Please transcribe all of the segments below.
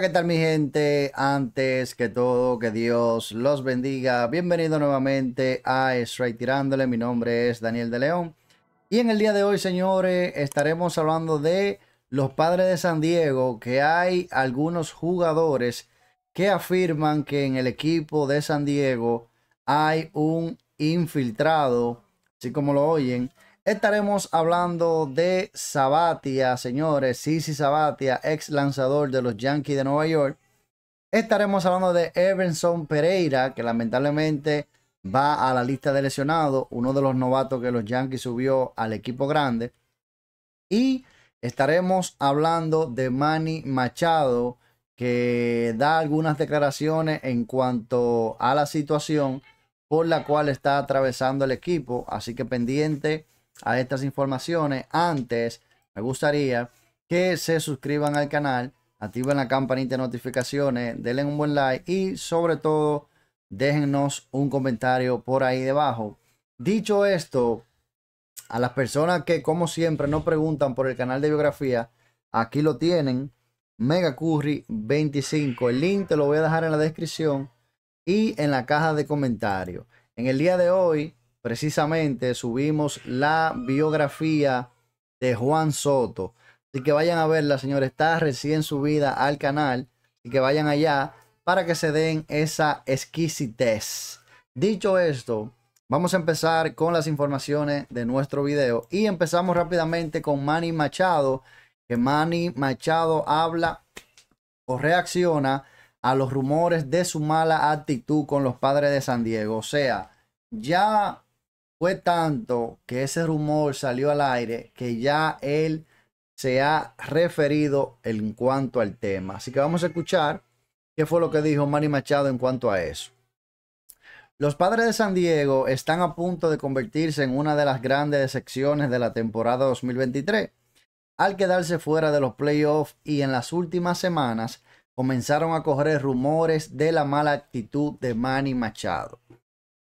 ¿qué tal mi gente? Antes que todo, que Dios los bendiga. Bienvenido nuevamente a Straight Tirándole. Mi nombre es Daniel de León. Y en el día de hoy, señores, estaremos hablando de los padres de San Diego, que hay algunos jugadores que afirman que en el equipo de San Diego hay un infiltrado, así como lo oyen, Estaremos hablando de Sabatia, señores. Sisi Sabatia, ex lanzador de los Yankees de Nueva York. Estaremos hablando de Evanson Pereira, que lamentablemente va a la lista de lesionados, uno de los novatos que los Yankees subió al equipo grande. Y estaremos hablando de Manny Machado, que da algunas declaraciones en cuanto a la situación por la cual está atravesando el equipo. Así que pendiente a estas informaciones. Antes, me gustaría que se suscriban al canal, activen la campanita de notificaciones, denle un buen like y sobre todo déjennos un comentario por ahí debajo. Dicho esto, a las personas que como siempre nos preguntan por el canal de biografía, aquí lo tienen, Mega Curry 25. El link te lo voy a dejar en la descripción y en la caja de comentarios. En el día de hoy precisamente subimos la biografía de Juan Soto. Así que vayan a verla, señores. Está recién subida al canal. y que vayan allá para que se den esa exquisitez. Dicho esto, vamos a empezar con las informaciones de nuestro video. Y empezamos rápidamente con Manny Machado. Que Manny Machado habla o reacciona a los rumores de su mala actitud con los padres de San Diego. O sea, ya fue tanto que ese rumor salió al aire que ya él se ha referido en cuanto al tema. Así que vamos a escuchar qué fue lo que dijo Manny Machado en cuanto a eso. Los padres de San Diego están a punto de convertirse en una de las grandes decepciones de la temporada 2023. Al quedarse fuera de los playoffs y en las últimas semanas comenzaron a correr rumores de la mala actitud de Manny Machado.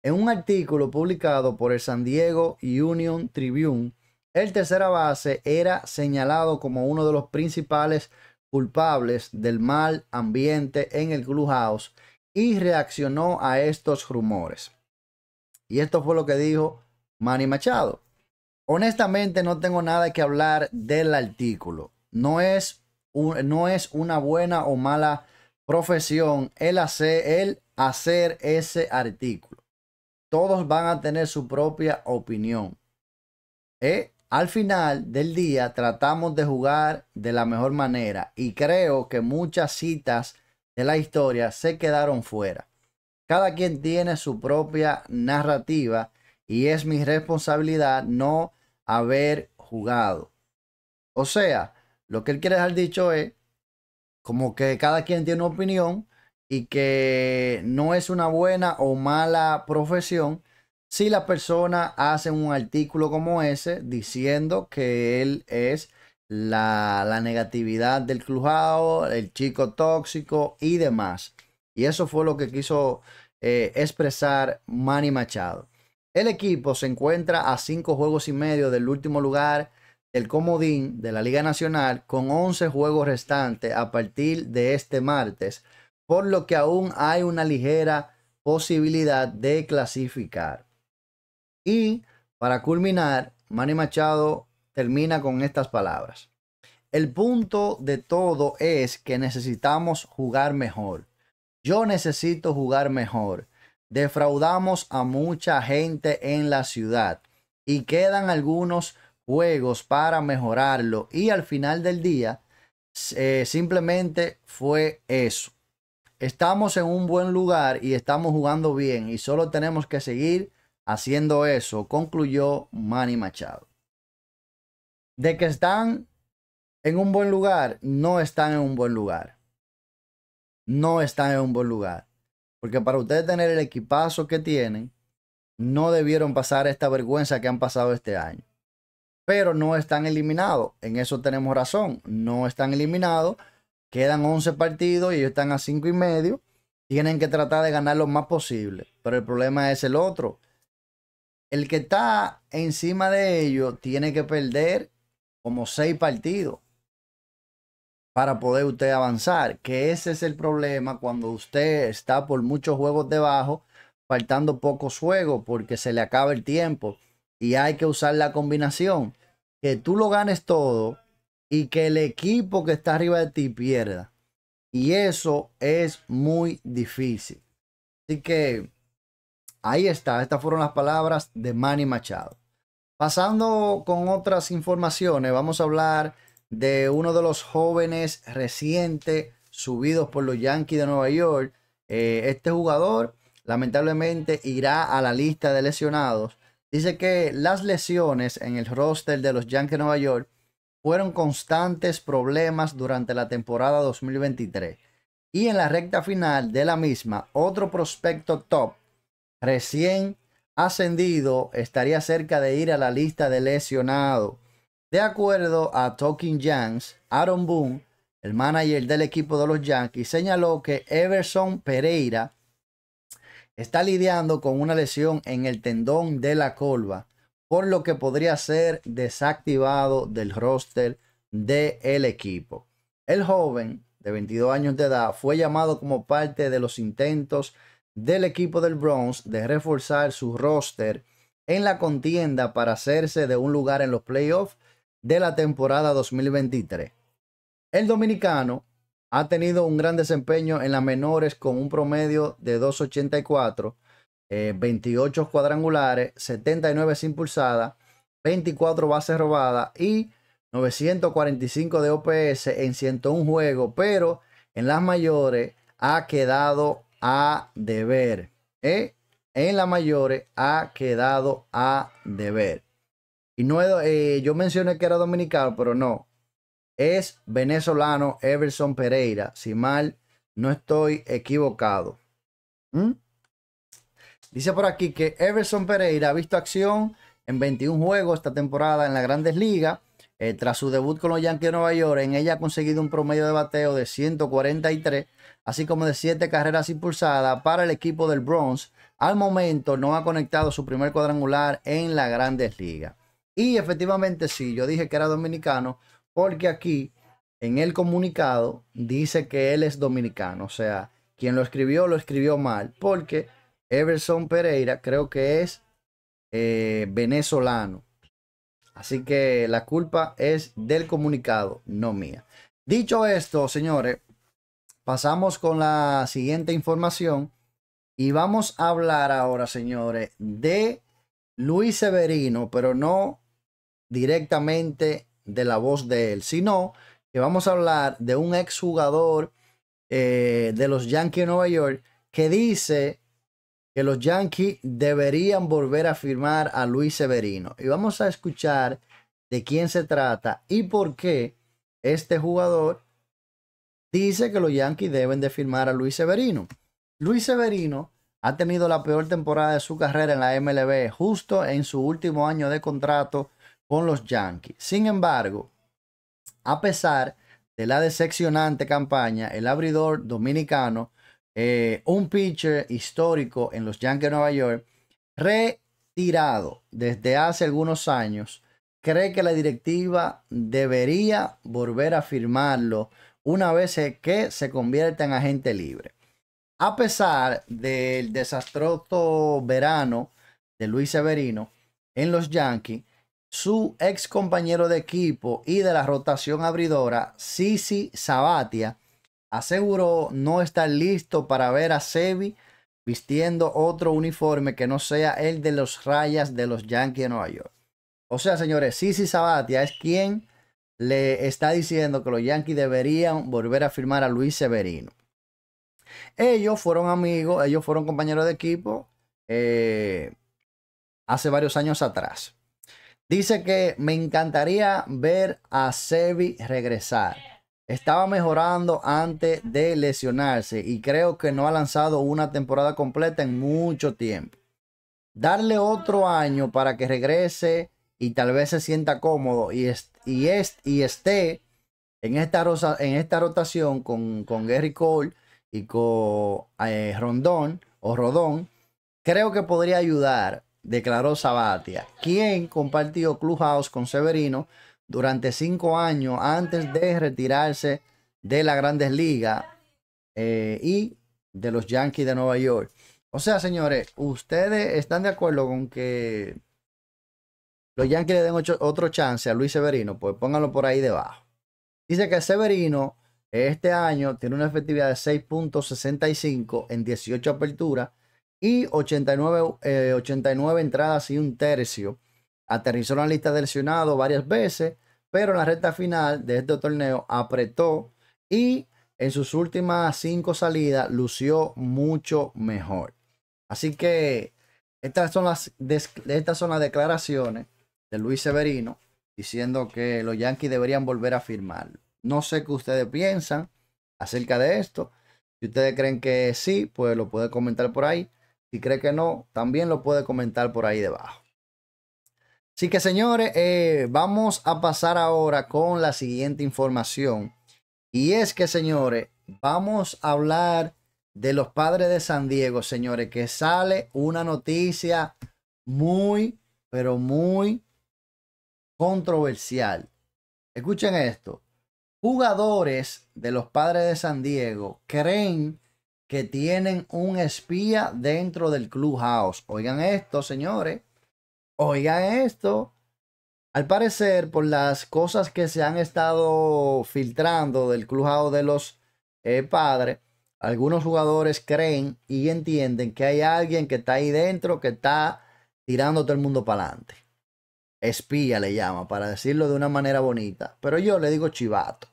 En un artículo publicado por el San Diego Union Tribune, el tercera base era señalado como uno de los principales culpables del mal ambiente en el clubhouse y reaccionó a estos rumores. Y esto fue lo que dijo Manny Machado. Honestamente no tengo nada que hablar del artículo. No es, no es una buena o mala profesión el hacer ese artículo todos van a tener su propia opinión. Eh, al final del día tratamos de jugar de la mejor manera y creo que muchas citas de la historia se quedaron fuera. Cada quien tiene su propia narrativa y es mi responsabilidad no haber jugado. O sea, lo que él quiere dejar dicho es como que cada quien tiene una opinión y que no es una buena o mala profesión si la persona hace un artículo como ese diciendo que él es la, la negatividad del clujado, el chico tóxico y demás. Y eso fue lo que quiso eh, expresar Manny Machado. El equipo se encuentra a cinco juegos y medio del último lugar del comodín de la Liga Nacional con 11 juegos restantes a partir de este martes por lo que aún hay una ligera posibilidad de clasificar. Y para culminar, Manny Machado termina con estas palabras. El punto de todo es que necesitamos jugar mejor. Yo necesito jugar mejor. Defraudamos a mucha gente en la ciudad y quedan algunos juegos para mejorarlo y al final del día eh, simplemente fue eso estamos en un buen lugar y estamos jugando bien y solo tenemos que seguir haciendo eso, concluyó Manny Machado. De que están en un buen lugar, no están en un buen lugar. No están en un buen lugar. Porque para ustedes tener el equipazo que tienen, no debieron pasar esta vergüenza que han pasado este año. Pero no están eliminados. En eso tenemos razón. No están eliminados Quedan 11 partidos y ellos están a 5 y medio. Tienen que tratar de ganar lo más posible. Pero el problema es el otro. El que está encima de ellos tiene que perder como 6 partidos para poder usted avanzar. Que ese es el problema cuando usted está por muchos juegos debajo, faltando pocos juegos porque se le acaba el tiempo y hay que usar la combinación. Que tú lo ganes todo y que el equipo que está arriba de ti pierda. Y eso es muy difícil. Así que ahí está. Estas fueron las palabras de Manny Machado. Pasando con otras informaciones, vamos a hablar de uno de los jóvenes recientes subidos por los Yankees de Nueva York. Eh, este jugador lamentablemente irá a la lista de lesionados. Dice que las lesiones en el roster de los Yankees de Nueva York fueron constantes problemas durante la temporada 2023. Y en la recta final de la misma, otro prospecto top recién ascendido estaría cerca de ir a la lista de lesionados. De acuerdo a Talking Giants, Aaron Boone, el manager del equipo de los Yankees, señaló que Everson Pereira está lidiando con una lesión en el tendón de la colva por lo que podría ser desactivado del roster del equipo. El joven de 22 años de edad fue llamado como parte de los intentos del equipo del Bronx de reforzar su roster en la contienda para hacerse de un lugar en los playoffs de la temporada 2023. El dominicano ha tenido un gran desempeño en las menores con un promedio de 284 28 eh, cuadrangulares, 79 sin impulsadas, 24 bases robadas y 945 de OPS en 101 juegos, pero en las mayores ha quedado a deber. ¿eh? En las mayores ha quedado a deber. Y no eh, yo mencioné que era dominicano, pero no. Es venezolano Everson Pereira, si mal no estoy equivocado. ¿Mm? Dice por aquí que Everson Pereira ha visto acción en 21 juegos esta temporada en la grandes ligas. Eh, tras su debut con los Yankees de Nueva York, en ella ha conseguido un promedio de bateo de 143, así como de 7 carreras impulsadas para el equipo del Bronx. Al momento no ha conectado su primer cuadrangular en la grandes ligas. Y efectivamente sí, yo dije que era dominicano porque aquí en el comunicado dice que él es dominicano. O sea, quien lo escribió lo escribió mal porque Everson Pereira creo que es eh, venezolano. Así que la culpa es del comunicado, no mía. Dicho esto, señores, pasamos con la siguiente información y vamos a hablar ahora, señores, de Luis Severino, pero no directamente de la voz de él, sino que vamos a hablar de un exjugador eh, de los Yankees de Nueva York que dice que los Yankees deberían volver a firmar a Luis Severino. Y vamos a escuchar de quién se trata y por qué este jugador dice que los Yankees deben de firmar a Luis Severino. Luis Severino ha tenido la peor temporada de su carrera en la MLB justo en su último año de contrato con los Yankees. Sin embargo, a pesar de la decepcionante campaña, el abridor dominicano eh, un pitcher histórico en los Yankees de Nueva York, retirado desde hace algunos años, cree que la directiva debería volver a firmarlo una vez que se convierta en agente libre. A pesar del desastroso verano de Luis Severino en los Yankees, su ex compañero de equipo y de la rotación abridora, Sisi Sabatia, aseguró no estar listo para ver a Sebi vistiendo otro uniforme que no sea el de los rayas de los Yankees de Nueva York. O sea, señores, Sisi Sabatia es quien le está diciendo que los Yankees deberían volver a firmar a Luis Severino. Ellos fueron amigos, ellos fueron compañeros de equipo eh, hace varios años atrás. Dice que me encantaría ver a Sebi regresar estaba mejorando antes de lesionarse y creo que no ha lanzado una temporada completa en mucho tiempo. Darle otro año para que regrese y tal vez se sienta cómodo y, y, y esté en esta, rosa en esta rotación con, Gary Cole y con eh, Rondón o Rodón, creo que podría ayudar, declaró Sabatia, quien compartió Clubhouse con Severino durante cinco años antes de retirarse de las grandes ligas eh, y de los Yankees de Nueva York. O sea, señores, ¿ustedes están de acuerdo con que los Yankees le den otro chance a Luis Severino? Pues pónganlo por ahí debajo. Dice que Severino este año tiene una efectividad de 6.65 en 18 aperturas y 89, 89 eh, entradas y un tercio aterrizó en la lista del Senado varias veces, pero en la recta final de este torneo apretó y en sus últimas cinco salidas lució mucho mejor. Así que estas son las, estas son las declaraciones de Luis Severino diciendo que los Yankees deberían volver a firmarlo. No sé qué ustedes piensan acerca de esto. Si ustedes creen que sí, pues lo puede comentar por ahí. Si cree que no, también lo puede comentar por ahí debajo. Así que señores, eh, vamos a pasar ahora con la siguiente información. Y es que señores, vamos a hablar de los padres de San Diego, señores, que sale una noticia muy, pero muy controversial. Escuchen esto. Jugadores de los padres de San Diego creen que tienen un espía dentro del clubhouse. Oigan esto, señores. Oigan esto. Al parecer, por las cosas que se han estado filtrando del crujado de los eh, padres, algunos jugadores creen y entienden que hay alguien que está ahí dentro que está tirando todo el mundo para adelante. Espía le llama, para decirlo de una manera bonita. Pero yo le digo chivato.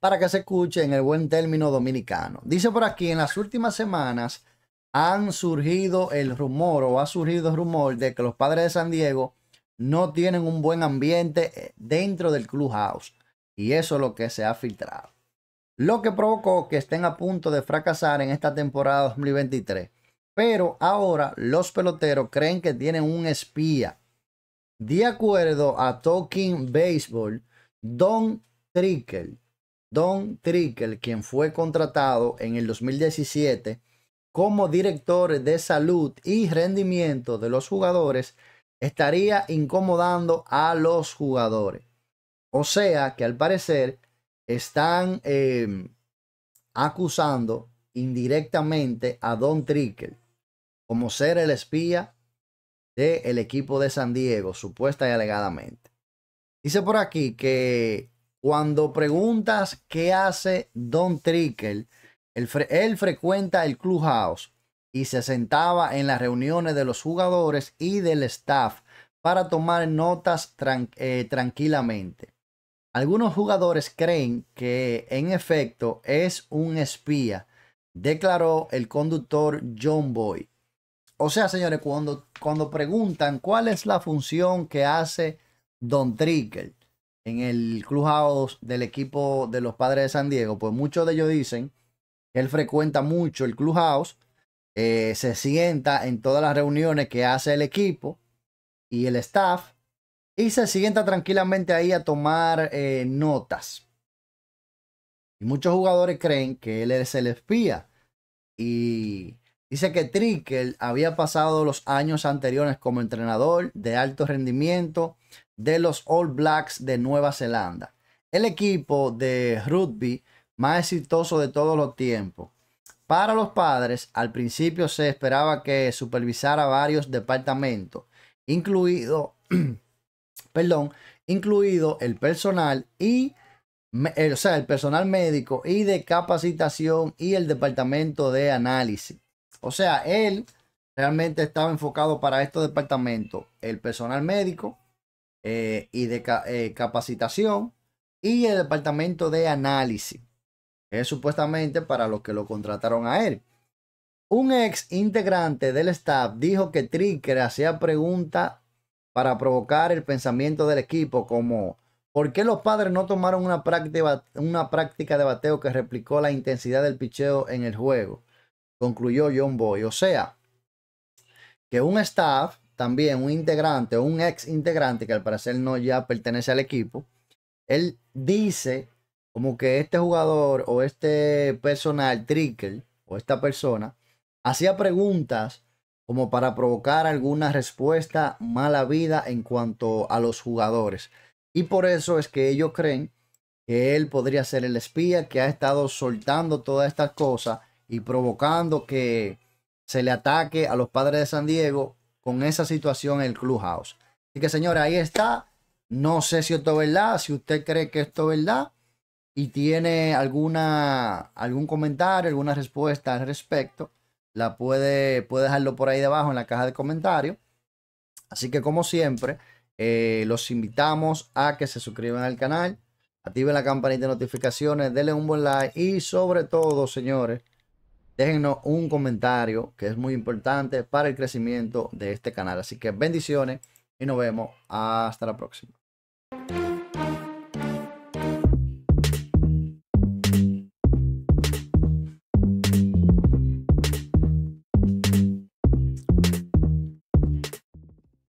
Para que se escuche en el buen término dominicano. Dice por aquí, en las últimas semanas han surgido el rumor o ha surgido el rumor de que los padres de San Diego no tienen un buen ambiente eh, dentro del clubhouse. Y eso es lo que se ha filtrado. Lo que provocó que estén a punto de fracasar en esta temporada 2023. Pero ahora los peloteros creen que tienen un espía. De acuerdo a Talking Baseball, Don Trickle, Don Trickle, quien fue contratado en el 2017 como director de salud y rendimiento de los jugadores estaría incomodando a los jugadores. O sea que al parecer están em, acusando indirectamente a Don trickle como ser el espía del equipo de San Diego, supuesta y alegadamente. Dice por aquí que cuando preguntas qué hace Don trickle él, frecuenta el clubhouse y se sentaba en las reuniones de los jugadores y del staff para tomar notas eh, tranquilamente. Algunos jugadores creen que en efecto es un espía, declaró el conductor John Boy. O sea, señores, cuando, cuando preguntan cuál es la función que hace Don Trickle en el clubhouse del equipo de los padres de San Diego, pues muchos de ellos dicen él frecuenta mucho el clubhouse, eh, se sienta en todas las reuniones que hace el equipo y el staff y se sienta tranquilamente ahí a tomar eh, notas. Y muchos jugadores creen que él es el espía y Dice que Trickle había pasado los años anteriores como entrenador de alto rendimiento de los All Blacks de Nueva Zelanda, el equipo de rugby más exitoso de todos los tiempos. Para los padres, al principio se esperaba que supervisara varios departamentos, incluido, perdón, incluido el personal y eh, sea, el personal médico y de capacitación y el departamento de análisis. O sea, él realmente estaba enfocado para estos departamentos, el personal médico eh, y de eh, capacitación y el departamento de análisis es supuestamente para los que lo contrataron a él. Un ex integrante del staff dijo que Tricker hacía preguntas para provocar el pensamiento del equipo como ¿por qué los padres no tomaron una práctica, una práctica de bateo que replicó la intensidad del picheo en el juego? Concluyó John Boy. O sea, que un staff, también un integrante, un ex integrante que al parecer no ya pertenece al equipo, él dice como que este jugador o este personal, Trickle, o esta persona, hacía preguntas como para provocar alguna respuesta mala vida en cuanto a los jugadores. Y por eso es que ellos creen que él podría ser el espía que ha estado soltando todas estas cosas y provocando que se le ataque a los padres de San Diego con esa situación en el clubhouse. Así que señora, ahí está. No sé si esto es verdad, si usted cree que esto es verdad, y tiene alguna, algún comentario, alguna respuesta al respecto, la puede, puede dejarlo por ahí debajo en la caja de comentarios. Así que como siempre, eh, los invitamos a que se suscriban al canal, activen la campanita de notificaciones, denle un buen like y sobre todo, señores, déjenos un comentario que es muy importante para el crecimiento de este canal. Así que bendiciones y nos vemos hasta la próxima.